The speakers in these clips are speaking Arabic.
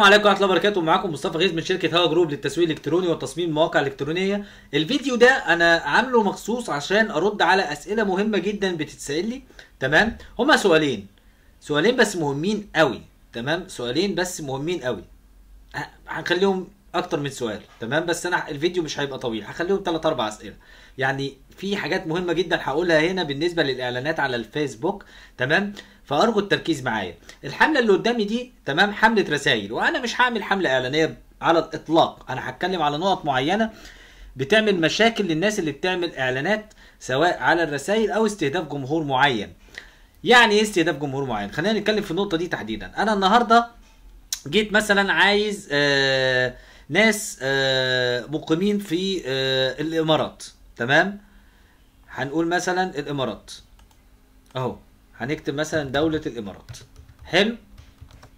السلام عليكم ورحمه الله وبركاته معاكم مصطفى غيث من شركه هوا جروب للتسويق الالكتروني وتصميم مواقع الكترونيه الفيديو ده انا عامله مخصوص عشان ارد على اسئله مهمه جدا بتتسال لي تمام هما سؤالين سؤالين بس مهمين قوي تمام سؤالين بس مهمين قوي هنخليهم اكتر من سؤال تمام بس انا الفيديو مش هيبقى طويل هخليهم 3 4 اسئله يعني في حاجات مهمه جدا هقولها هنا بالنسبه للاعلانات على الفيسبوك تمام فارجو التركيز معايا الحمله اللي قدامي دي تمام حمله رسائل وانا مش هعمل حمله اعلانيه على الاطلاق انا هتكلم على نقط معينه بتعمل مشاكل للناس اللي بتعمل اعلانات سواء على الرسائل او استهداف جمهور معين يعني ايه استهداف جمهور معين خلينا نتكلم في النقطه دي تحديدا انا النهارده جيت مثلا عايز آه ناس آه مقيمين في آه الامارات تمام هنقول مثلا الامارات اهو هنكتب مثلا دولة الإمارات حلو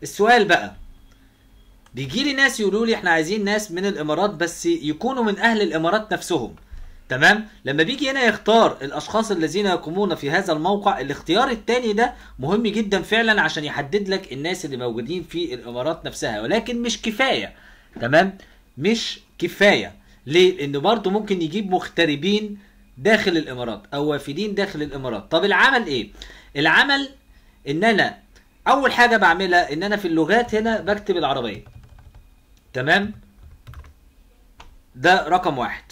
السؤال بقى بيجي لي ناس يقولوا لي احنا عايزين ناس من الامارات بس يكونوا من اهل الامارات نفسهم تمام لما بيجي هنا يختار الاشخاص الذين يقومون في هذا الموقع الاختيار الثاني ده مهم جدا فعلا عشان يحدد لك الناس اللي موجودين في الامارات نفسها ولكن مش كفايه تمام مش كفايه ليه لانه برضه ممكن يجيب مغتربين داخل الامارات او وافدين داخل الامارات طب العمل ايه العمل ان انا اول حاجه بعملها ان انا في اللغات هنا بكتب العربيه تمام ده رقم واحد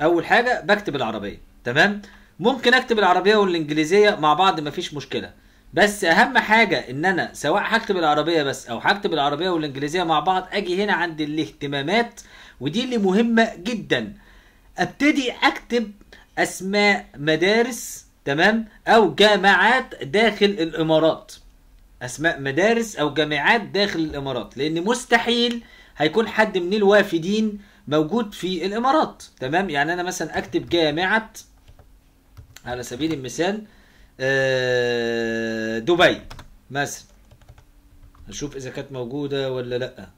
اول حاجه بكتب العربيه تمام ممكن اكتب العربيه والانجليزيه مع بعض مفيش مشكله بس اهم حاجه ان انا سواء هكتب العربيه بس او هكتب العربيه والانجليزيه مع بعض اجي هنا عند الاهتمامات ودي اللي مهمه جدا ابتدي اكتب اسماء مدارس تمام او جامعات داخل الامارات اسماء مدارس او جامعات داخل الامارات لان مستحيل هيكون حد من الوافدين موجود في الامارات تمام يعني انا مثلا اكتب جامعه على سبيل المثال آه، دبي مثلا هشوف اذا كانت موجوده ولا لا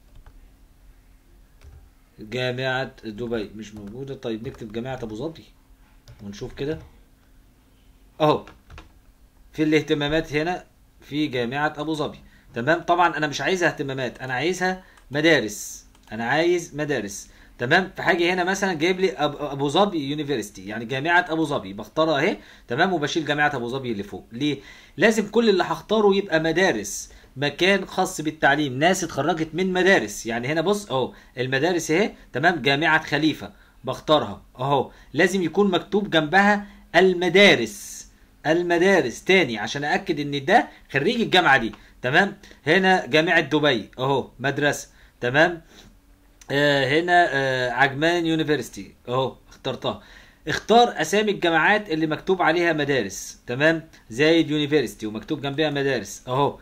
جامعة دبي مش موجودة طيب نكتب جامعة أبو ظبي ونشوف كده أهو في الاهتمامات هنا في جامعة أبو ظبي تمام طبعا أنا مش عايزها اهتمامات أنا عايزها مدارس أنا عايز مدارس تمام فحاجه هنا مثلا جايب لي ابو ظبي يونيفرستي يعني جامعه ابو ظبي بختارها اهي تمام وبشيل جامعه ابو ظبي اللي فوق ليه لازم كل اللي هختاره يبقى مدارس مكان خاص بالتعليم ناس اتخرجت من مدارس يعني هنا بص اهو المدارس اهي تمام جامعه خليفه بختارها اهو لازم يكون مكتوب جنبها المدارس المدارس تاني عشان اكد ان ده خريج الجامعه دي تمام هنا جامعه دبي اهو مدرسه تمام آه هنا آه عجمان يونيفرستي اهو اخترتها اختار اسامي الجامعات اللي مكتوب عليها مدارس تمام زايد يونيفرستي ومكتوب جنبها مدارس اهو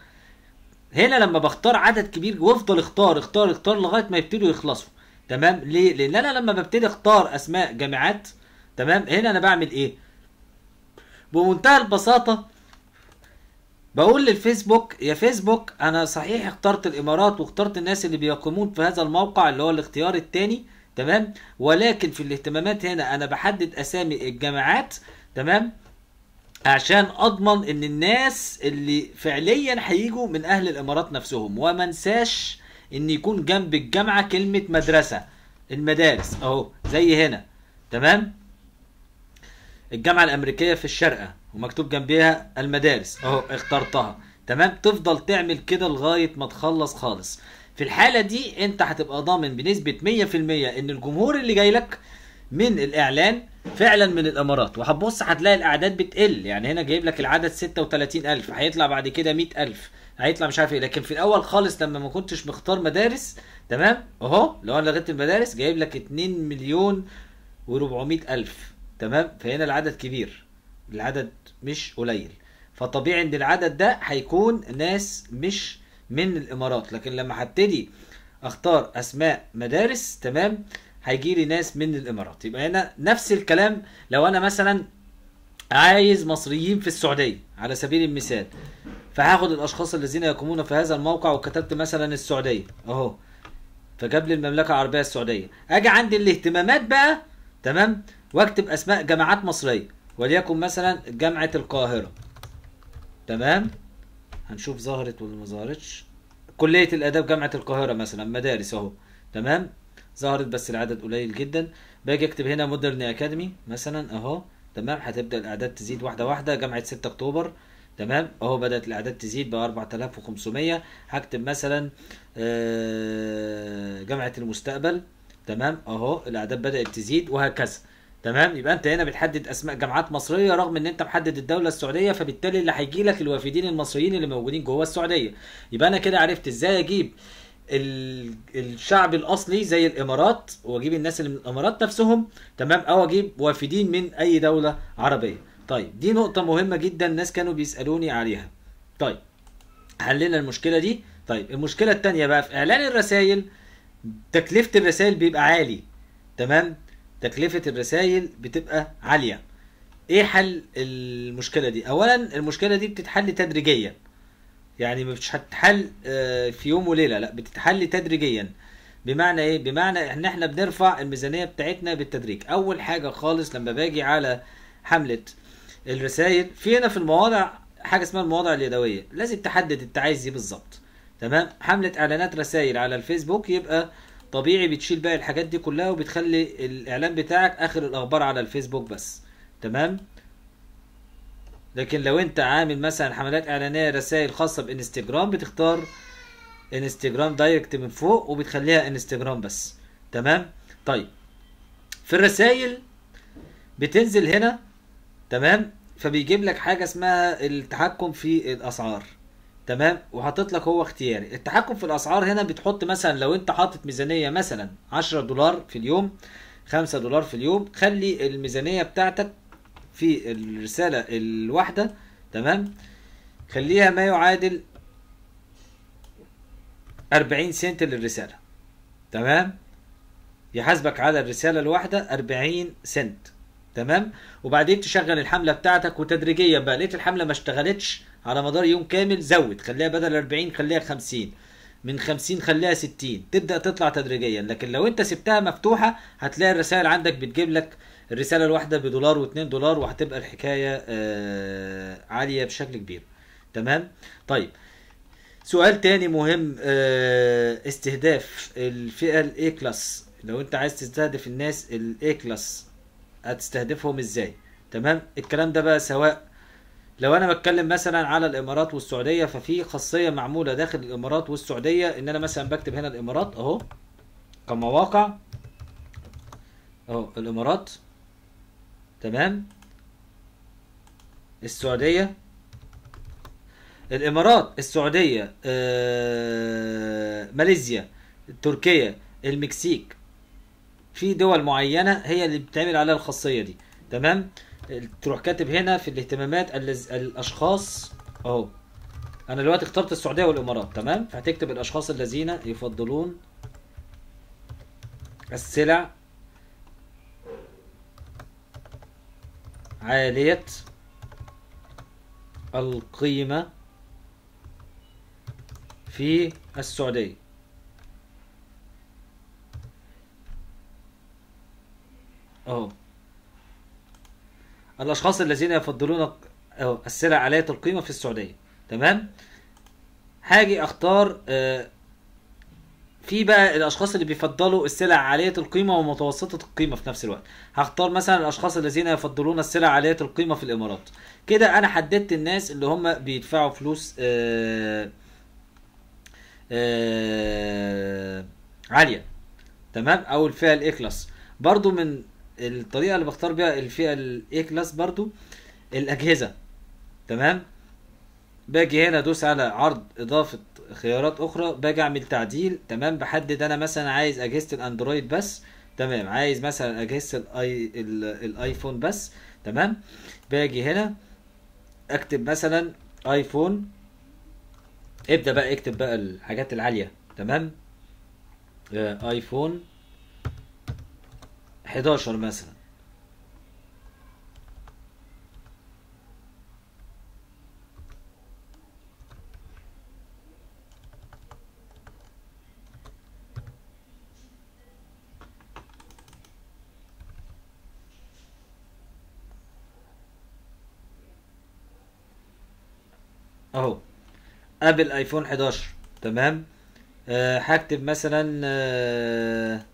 هنا لما بختار عدد كبير وافضل اختار اختار اختار لغايه ما يبتدوا يخلصوا تمام ليه لان انا لما ببتدي اختار اسماء جامعات تمام هنا انا بعمل ايه بمنتهى البساطه بقول للفيسبوك يا فيسبوك انا صحيح اخترت الامارات واخترت الناس اللي بيقيمون في هذا الموقع اللي هو الاختيار الثاني تمام ولكن في الاهتمامات هنا انا بحدد اسامي الجامعات تمام عشان اضمن ان الناس اللي فعليا هيجوا من اهل الامارات نفسهم وما انساش ان يكون جنب الجامعه كلمه مدرسه المدارس اهو زي هنا تمام الجامعه الامريكيه في الشارقه ومكتوب جنبيها المدارس اهو اخترتها تمام تفضل تعمل كده لغايه ما تخلص خالص في الحاله دي انت هتبقى ضامن بنسبه 100% ان الجمهور اللي جاي لك من الاعلان فعلا من الامارات وهتبص هتلاقي الاعداد بتقل يعني هنا جايب لك العدد 36000 هيطلع بعد كده 100000 هيطلع مش عارف ايه لكن في الاول خالص لما ما كنتش مختار مدارس تمام اهو لو انا لغيت المدارس جايب لك 2 مليون و400 الف تمام فهنا العدد كبير العدد مش قليل فطبيعي ان العدد ده هيكون ناس مش من الامارات لكن لما هبتدي اختار اسماء مدارس تمام هيجي لي ناس من الامارات يبقى هنا نفس الكلام لو انا مثلا عايز مصريين في السعوديه على سبيل المثال فهاخد الاشخاص الذين يقومون في هذا الموقع وكتبت مثلا السعوديه اهو فجاب لي المملكه العربيه السعوديه اجي عند الاهتمامات بقى تمام واكتب اسماء جامعات مصريه وليكن مثلا جامعه القاهره تمام هنشوف ظهرت ولا ما ظهرتش كليه الاداب جامعه القاهره مثلا مدارس اهو تمام ظهرت بس العدد قليل جدا باجي اكتب هنا مودرن اكاديمي مثلا اهو تمام هتبدا الاعداد تزيد واحده واحده جامعه 6 اكتوبر تمام اهو بدات الاعداد تزيد ب 4500 هكتب مثلا آه، جامعه المستقبل تمام اهو الاعداد بدات تزيد وهكذا تمام يبقى انت هنا بتحدد اسماء جامعات مصريه رغم ان انت محدد الدوله السعوديه فبالتالي اللي هيجي لك الوافدين المصريين اللي موجودين جوه السعوديه يبقى انا كده عرفت ازاي اجيب الشعب الاصلي زي الامارات واجيب الناس اللي من الامارات نفسهم تمام او اجيب وافدين من اي دوله عربيه طيب دي نقطه مهمه جدا الناس كانوا بيسالوني عليها طيب حلينا المشكله دي طيب المشكله الثانيه بقى في اعلان الرسائل تكلفه الرسائل بيبقى عالي تمام تكلفه الرسائل بتبقى عاليه ايه حل المشكله دي اولا المشكله دي بتتحل تدريجيا يعني مش هتتحل آه، في يوم وليله لا بتتحل تدريجيا بمعنى ايه بمعنى ان احنا بنرفع الميزانيه بتاعتنا بالتدريج اول حاجه خالص لما باجي على حمله الرسائل في هنا في المواضع حاجه اسمها المواضع اليدويه لازم تحدد انت عايز ايه بالظبط تمام حمله اعلانات رسائل على الفيسبوك يبقى طبيعي بتشيل باقي الحاجات دي كلها وبتخلي الاعلان بتاعك اخر الاخبار على الفيسبوك بس تمام لكن لو انت عامل مثلا حملات اعلانيه رسائل خاصه بانستجرام بتختار انستجرام دايركت من فوق وبتخليها انستجرام بس تمام طيب في الرسائل بتنزل هنا تمام فبيجيب لك حاجه اسمها التحكم في الاسعار تمام وحاطط لك هو اختياري التحكم في الاسعار هنا بتحط مثلا لو انت حاطط ميزانيه مثلا 10 دولار في اليوم 5 دولار في اليوم خلي الميزانيه بتاعتك في الرسالة الواحدة تمام خليها ما يعادل 40 سنت للرسالة تمام يحاسبك على الرسالة الواحدة 40 سنت تمام وبعدين تشغل الحملة بتاعتك وتدريجيا بقى لقيت الحملة ما اشتغلتش على مدار يوم كامل زود خليها بدل 40 خليها 50 من 50 خليها 60 تبدا تطلع تدريجيا لكن لو انت سبتها مفتوحه هتلاقي الرسائل عندك بتجيب لك الرساله الواحده بدولار و2 دولار وهتبقى الحكايه آه عاليه بشكل كبير تمام طيب سؤال تاني مهم آه استهداف الفئه الاي كلاس لو انت عايز تستهدف الناس الاي كلاس هتستهدفهم ازاي تمام الكلام ده بقى سواء لو انا بتكلم مثلا على الامارات والسعوديه ففي خاصيه معموله داخل الامارات والسعوديه ان انا مثلا بكتب هنا الامارات اهو كمواقع اهو الامارات تمام السعودية الامارات السعودية آه، ماليزيا تركيا المكسيك في دول معينة هي اللي بتعمل عليها الخاصية دي تمام تروح كاتب هنا في الاهتمامات الاشخاص اهو انا دلوقتي اخترت السعودية والامارات تمام فهتكتب الاشخاص الذين يفضلون السلع عالية القيمة في السعودية أهو الأشخاص الذين يفضلون السلع عالية القيمة في السعودية تمام هاجي أختار آه في بقى الاشخاص اللي بيفضلوا السلع عاليه القيمه ومتوسطه القيمه في نفس الوقت هختار مثلا الاشخاص الذين يفضلون السلع عاليه القيمه في الامارات كده انا حددت الناس اللي هم بيدفعوا فلوس آآ آه، آآ آه، عاليه تمام او الفئه الاي كلاس برضو من الطريقه اللي بختار بيها الفئه الاي كلاس برضو الاجهزه تمام باجي هنا ادوس على عرض اضافه خيارات اخرى باجي اعمل تعديل تمام بحدد انا مثلا عايز اجهزه الاندرويد بس تمام عايز مثلا اجهزه الاي الايفون بس تمام باجي هنا اكتب مثلا ايفون ابدا بقى اكتب بقى الحاجات العاليه تمام آه، ايفون 11 مثلا اهو ابل ايفون 11 تمام آه، هكتب مثلا آه،